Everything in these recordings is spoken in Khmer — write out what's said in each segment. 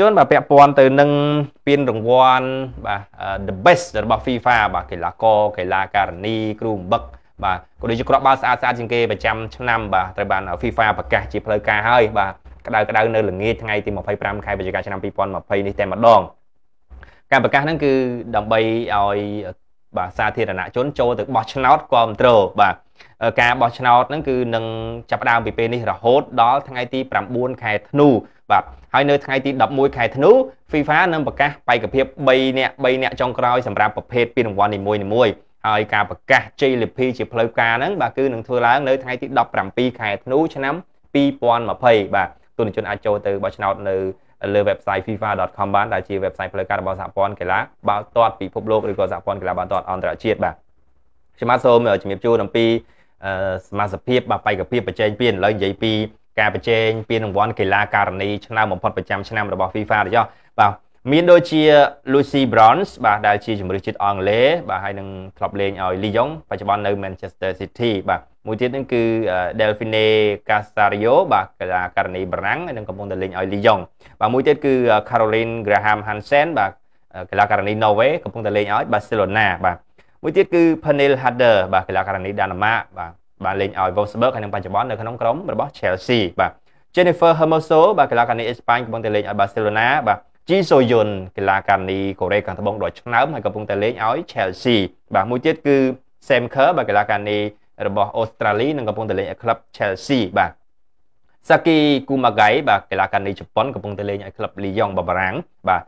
ជនបាទពាក់ព័ន្ធទៅនឹងពានរង្វាន់បាទ the best របស់ FIFA បាទកីឡាករកីឡាការិនីគ្រូអំបឹកបាទក៏ដូចជាគ្រាប់បាល់ស្អាតស្អាតជាងគេប្រចាំឆ្នាំបាទត្រូវបាន FIFA ប្រកាសជាផ្លូវការហើយបាទក្តៅក្តៅនៅល្ងាចថ្ងៃទី25ខែវិច្ឆិកាឆ្នាំ2020នេះតែម្ដងការប្រកាសហ្នឹងគឺដើម្បីឲ្យបាទសាធារណជនចូលទៅបោះឆ្នោតគ្រប់គ្រងបាទការបោះឆ្នោតហ្នឹងគឺនឹងចាប់ផ្ដើមពីពេលនេះរហូតដល់ថ្ងៃទី9ខែធ្នូបាទហើយនៅថ្ងៃទី11ខែធ្នូ FIFA នឹងប្រកាសបេក្ខភាព3នាក់3នាក់ចុងក្រោយសម្រាប់ប្រភេទពានរង្វាន់នីមួយៗហើយការប្រកាសជ័យលាភីជាផ្លូវការហ្នឹងបាទគឺនឹងធ្វើឡើងនៅថ្ងៃទី17ខែធ្នូ ឆ្នាំ2020បាទទូនជនអាចចូលទៅបោះឆ្នោតនៅលើ website fifa.com បានដែលជា website ផ្លូវការរបស់សហព័ន្ធកីឡាបាល់ទាត់ពិភពលោកឬក៏សហព័ន្ធកីឡាបាល់ទាត់អន្តរជាតិបាទខ្ញុំបាទសូមជំរាបជូនអំពីសមាជិកភាពបាទបេក្ខភាពបច្ចេកទេសឥឡូវនិយាយពីការប្រជែងពានរង្វាន់កីឡាការនីឆ្នាំបំផុតប្រចាំឆ្នាំរបស់ FIFA រយៈបាទមានដូចជា Lucy Bronze បាទដែលជាជំនឿជាតិអង់គ្លេសបាទហើយនឹងធ្លាប់លេងឲ្យ Lee Young បច្ចុប្បន្ននៅ Manchester City បាទមួយទៀតនឹងគឺ Delphine Casario បាទកីឡាករនីបារាំងហើយនឹងកំពុងតែលេងឲ្យ Lee Young បាទមួយទៀតគឺ Caroline Graham Hansen បាទកីឡាករនី Norway កំពុងតែលេងឲ្យ Barcelona បាទមួយទៀតគឺ Pernille Harder បាទកីឡាករនីដាណឺម៉ាកបាទបានលេងឲ្យ Wolfsburg ហើយនឹងបច្ចុប្បន្ននៅក្នុងក្រុមរបស់ Chelsea បាទ Jennifer Hermoso បាទកីឡាករនេះអេស្ប៉ាញកំពុងតែលេងឲ្យ Barcelona បាទជីសូយុនកីឡាករនីកូរ៉េខាងត្បូងដ៏ឆ្នើមហើយកំពុងតែលេងឲ្យ Chelsea បាទមួយទៀតគឺ Sam Kerr បាទកីឡាករនីរបស់អូស្ត្រាលីនឹងកំពុងតែលេងឲ្យក្លឹប Chelsea បាទ Saki Kumagai បាទកីឡាករនីជប៉ុនកំពុងតែលេងឲ្យក្លឹប Lyon បារាំងបាទ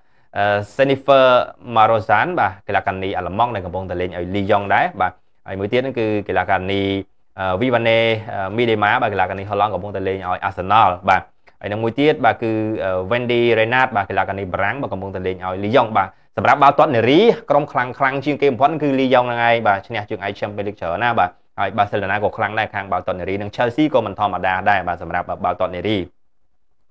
Jennifer Marozan បាទកីឡាករនីអាល្លឺម៉ង់ដែលកំពុងតែលេងឲ្យ Lyon ដែរបាទហើយមួយទៀតគឺកីឡាករនីវីវ៉ាណេមីដេម៉ាបាទកីឡាករនេះហូឡង់កំពុងតែលេងឲ្យ Arsenal បាទហើយនឹងមួយទៀតបាទគឺ Wendy Renard បាទកីឡាករនេះបារាំងបាទកំពុងតែលេងឲ្យ Lyon បាទសម្រាប់បាល់ទាត់នារីក្រុមខ្លាំងខ្លាំងជាងគេបំផុតគឺ Lyon ហ្នឹងហើយបាទឈ្នះជើងឯក Champions League ច្រើនណាបាទហើយ Barcelona ក៏ខ្លាំងដែរខាងបាល់ទាត់នារីនិង Chelsea ក៏មិនធម្មតាដែរបាទសម្រាប់បាល់ទាត់នារី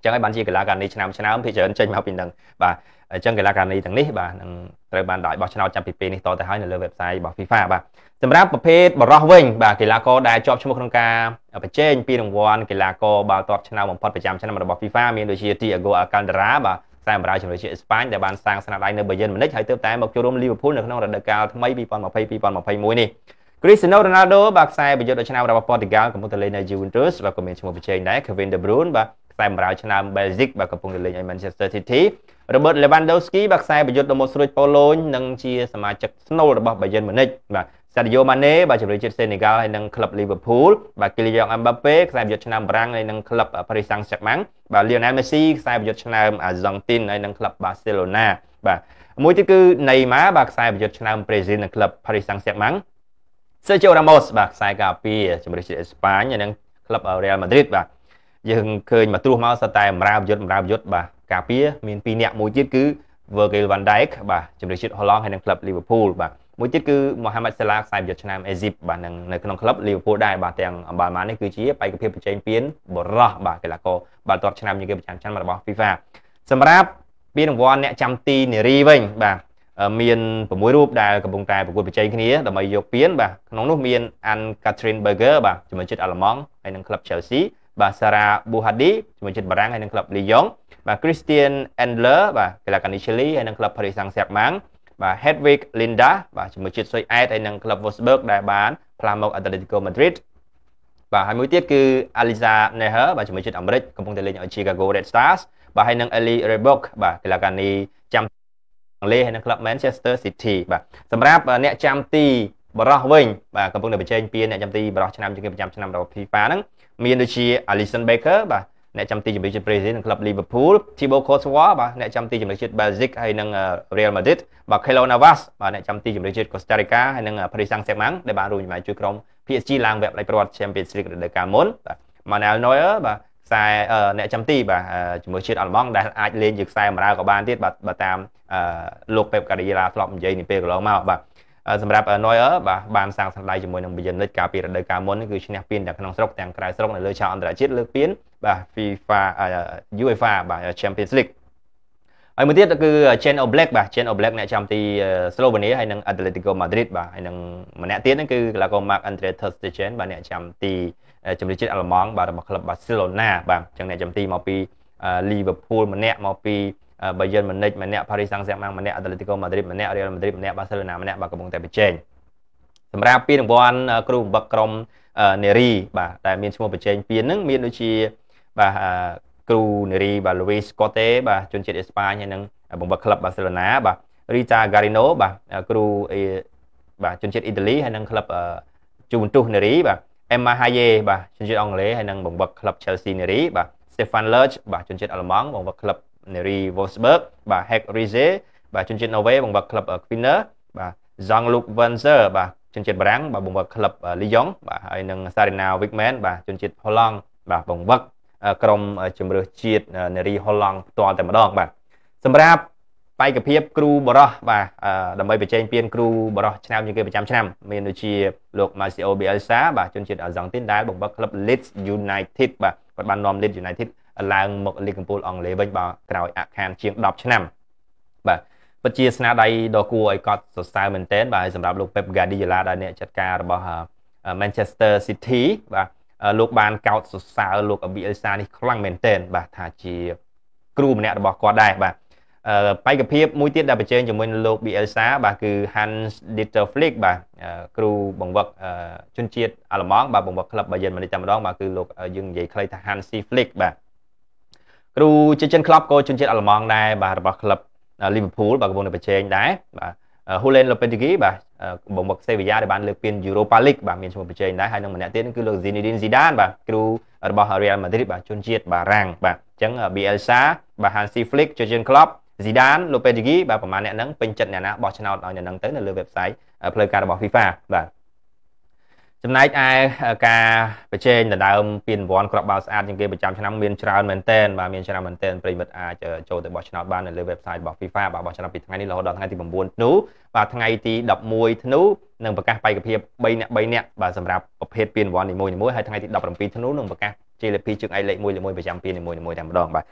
ចឹងហើយបានជាកីឡាករនីឆ្នាំឆ្នាំភាគច្រើនចេញមកពីនឹងបាទអញ្ចឹងកីឡាករនីទាំងនេះបាទនឹងត្រូវបានដាក់បោះឆ្នោតចាប់ពីពេលនេះតទៅហើយនៅលើ website របស់ FIFA បាទសម្រាប់ប្រភេទបរោះវិញបាទកីឡាករដែលជាប់ឈ្មោះក្នុងការប្រជែងពានរង្វាន់កីឡាករបាល់ទាត់ឆ្នោតបំផុតប្រចាំឆ្នាំរបស់ FIFA មានដូចជា Thiago Alcantara បាទតែបម្រើជំនួយជាអេស្ប៉ាញដែលបានសាងស្នាដៃនៅបាយិនមុនិចហើយទើបតែមកចូលរួមលីវភូលនៅក្នុងរដូវកាលថ្មី2020 2021នេះ Cristiano Ronaldo បាទខ្សែប្រយុទ្ធដល់ឆ្នាំរបស់ Portugal កំពុងតែលេងនៅ Juventus បាទក៏មានឈ្មោះប្រជែងដែរ Kevin De Bruyne បាទខ្សែបម្រើឆ្នាំ Basic បាទកំពុងលេងឲ្យ Manchester City Robert Lewandowski បាទខ្សែប្រយុទ្ធដ៏មុតស្រួចប៉ូឡូញនិងជាសមាជិកស្នូលរបស់ Bayern Munich បាទ Sadio Mane បាទជម្រើសជាតិ Senegal ហើយនិងក្លឹប Liverpool បាទ Kylian Mbappe ខ្សែប្រយុទ្ធឆ្នាំបារាំងហើយនិងក្លឹប Paris Saint-Germain បាទ Lionel Messi ខ្សែប្រយុទ្ធឆ្នាំ Argentina ហើយនិងក្លឹប Barcelona បាទមួយទៀតគឺ Neymar បាទខ្សែប្រយុទ្ធឆ្នាំ Brazil និងក្លឹប Paris Saint-Germain Sergio Ramos បាទខ្សែការពារជម្រើសជាតិអេស្ប៉ាញហើយនិងក្លឹប Real Madrid បាទយើងឃើញមកត្រួសមកសិតតែអមរាវយុទ្ធអមរាវយុទ្ធបាទការពារមាន2អ្នកមួយទៀតគឺ Virgil van Dijk បាទជំរឿជាតិ Holland ហើយនិងក្លឹប Liverpool បាទមួយទៀតគឺ Mohamed Salah ខ្សែប្រយុទ្ធឆ្នាំអេស៊ីបបាទនឹងនៅក្នុងក្លឹប Liverpool ដែរបាទទាំងអម្បាលម៉ានេះគឺជាបេក្ខភាពប្រជែងពានបរោះបាទកីឡាករបាល់ទាត់ឆ្នាំជាងគេប្រចាំឆ្នាំរបស់ FIFA សម្រាប់ពានរង្វាន់អ្នកចាំទីនារីវិញបាទមាន6រូបដែលកំពុងតែប្រកួតប្រជែងគ្នាដើម្បីយកពានបាទក្នុងនោះមាន Anne Catherine Berger បាទជំនួយចិត្តអាល្លឺម៉ង់ហើយនិងក្លឹប Chelsea បាទសារ៉ាប៊ូហាឌីជាមួយជាតិបារាំងហើយនឹងក្លឹបលីយ៉ុងបាទ Christian Endler បាទកីឡាករនីឈីលីហើយនឹងក្លឹប Paris Saint-Germain បាទ Hedwig Linda បាទជាមួយជាតិស៊ុយអែតហើយនឹងក្លឹប Wolfsburg ដែលបានផ្លាស់មក Atletico Madrid បាទហើយមួយទៀតគឺ Aliza Neher បាទជាមួយជាតិអាមេរិកកំពុងតែលេងឲ្យ Chicago Red Stars បាទហើយនឹង Ellie Reebok បាទកីឡាករនីចាំលេហើយនឹងក្លឹប Manchester City បាទសម្រាប់អ្នកចាំទីបរោះវិញបាទកំពុងតែប្រជែងពីអ្នកចាំទីបរោះឆ្នាំជាងប្រចាំឆ្នាំរបស់ FIFA ហ្នឹងមានដូចជា Alisson Becker បាទអ្នកចាំទីជម្រើសជាតិ Brazil នឹងក្លឹប Liverpool Thibaut Courtois បាទអ្នកចាំទីជម្រើសជាតិ Belgium ហើយនឹង Real Madrid បាទ Keylor Navas បាទអ្នកចាំទីជម្រើសជាតិ Costa Rica ហើយនឹង Paris Saint-Germain ដែលបានរួមចំណែកជួយក្រុម PSG ឡើងវគ្គផ្លេចប្រវត្តិ Champions League រដូវកាលមុនបាទ Manuel Neuer បាទខ្សែអ្នកចាំទីបាទជំនួសជាតិអាល្លឺម៉ង់ដែលអាចលេងជាខ្សែបម្រើក៏បានទៀតបាទតាម លោកពេបការីឡាធ្លាប់និយាយនាពេលកន្លងមកបាទសម្រាប់ Neuer បាទបានសាងសន្យាជាមួយនឹង Bayern Munich កាលពីរដូវកាលមុនគឺឈ្នះពានទាំងក្នុងស្រុកទាំងក្រៅស្រុកនៅលើឆាកអន្តរជាតិលើកពានបាទ FIFA UEFA បាទ Champions League ហើយមួយទៀតគឺ Chen Oblak បាទ Chen Oblak អ្នកចាំទី Slovenia ហើយនិង Atletico Madrid បាទហើយនឹងម្នាក់ទៀតហ្នឹងគឺកីឡាករ Mark Andre ter Stegen បាទអ្នកចាំទីជំនឿជាតិអាល្លឺម៉ង់បាទរបស់ក្លឹប Barcelona បាទអញ្ចឹងអ្នកចាំទីមកពី Liverpool ម្នាក់មកពីបាយិនមនិចម្នាក់ Paris Saint-Germain ម្នាក់ Atletico Madrid ម្នាក់ Real Madrid ម្នាក់ Barcelona ម្នាក់បាទកំពុងតែប្រជែងសម្រាប់ពានរង្វាន់គ្រូបង្វឹកក្រុមនេរីបាទតែមានឈ្មោះប្រជែងពានហ្នឹងមានដូចជាបាទគ្រូនេរីបាទ Luis Cote បាទជនជាតិអេស្ប៉ាញហើយនឹងបង្វឹកក្លឹប Barcelona បាទ Rita Garino បាទគ្រូបាទជនជាតិអ៊ីតាលីហើយនឹងក្លឹប Juventus នេរីបាទ Emma Haye បាទជនជាតិអង់គ្លេសហើយនឹងបង្វឹកក្លឹប Chelsea នេរីបាទ Stefan Lerch បាទជនជាតិអាល្លឺម៉ង់បង្វឹកក្លឹប Neri Wolfsburg បាទ Hek Rize បាទជនជាតិ Norway បង្វឹកក្លឹប Kvinner បាទ Jean-Luc Wenser បាទជនជាតិបារាំងបាទបង្វឹកក្លឹប Lyon បាទហើយនិង Sarina Wickman បាទជនជាតិ Holland បាទបង្វឹកក្រុមជំរឿសជាតិ Neri Holland ផ្ទាល់តែម្ដងបាទសម្រាប់បេក្ខភាពគ្រូបរោះបាទដើម្បីបញ្ចេញពានគ្រូបរោះឆ្នាំជាងគេប្រចាំឆ្នាំមានដូចជាលោក Marcio Bielsa បាទជនជាតិអាហ្សង់ទីនដែលបង្វឹកក្លឹប Leeds United បាទគាត់បាននាំ Leeds United ឡើងមកលីកម្ពុជាអង់គ្លេសវិញបើក្រោយអខានជាង10ឆ្នាំបាទពិតជាស្នាដៃដ៏គួរឲ្យកត់សរសើរមែនទែនបាទហើយសម្រាប់លោក Pep Guardiola ដែលអ្នកចាត់ការរបស់ Manchester City បាទលោកបានកោតសរសើរលោកអប៊ីអេសានេះខ្លាំងមែនទែនបាទថាជាគ្រូម្នាក់របស់គាត់ដែរបាទបេក្ខភាពមួយទៀតដែលប្រជែងជាមួយនឹងលោក Bielsa បាទគឺ Hans Dieter Flick បាទគ្រូបង្វឹកជនជាតិអាល្លឺម៉ង់បាទបង្វឹកក្លឹប Bayern Munich តែម្ដងបាទគឺលោកយើងនិយាយខ្លីថា Hansi Flick បាទគ្រូជេជិនក្លបក៏ជំនជាតិអាល្លឺម៉ង់ដែរបាទរបស់ក្លឹបលីវើពូលបាទកំពុងតែប្រជែងដែរបាទហូឡែនឡូពេតេគីបាទបំមកសេវីយ៉ាដែលបានលើកពានយូរ៉ូប៉ាលីកបាទមានឈ្មោះប្រជែងដែរហើយនឹងម្នាក់ទៀតគឺលោកស៊ីនីឌីនស៊ីដានបាទគ្រូរបស់ Real Madrid បាទជំនជាតិបារាំងបាទអញ្ចឹង Bielsa បាទ Hansi Flick ជេជិនក្លបស៊ីដានឡូពេតេគីបាទប្រហែលអ្នកហ្នឹងពេញចិត្តអ្នកណាបោះឆ្នោតឲ្យអ្នកហ្នឹងទៅនៅលើ website ផ្លូវការរបស់ FIFA បាទចំណែកឯការប្រជែងដណ្ដើមពានរង្វាន់ក្របបាល់ស្អាតជាងគេប្រចាំឆ្នាំមានច្រើនមែនទែនបាទមានច្រើនមែនទែនប្រិមិត្តអាចចូលទៅបោះឆ្នោតបាននៅលើ website របស់ FIFA បាទបោះឆ្នោតពីថ្ងៃនេះរហូតដល់ថ្ងៃទី9ធ្នូបាទថ្ងៃទី11ធ្នូនឹងប្រកាសបេក្ខភាព3អ្នក3អ្នកបាទសម្រាប់ប្រភេទពានរង្វាន់នីមួយៗហើយថ្ងៃទី17ធ្នូនឹងប្រកាសជាលេខ2ជើងឯកលេខ1លេខ1ប្រចាំពាននីមួយៗតែម្ដងបាទ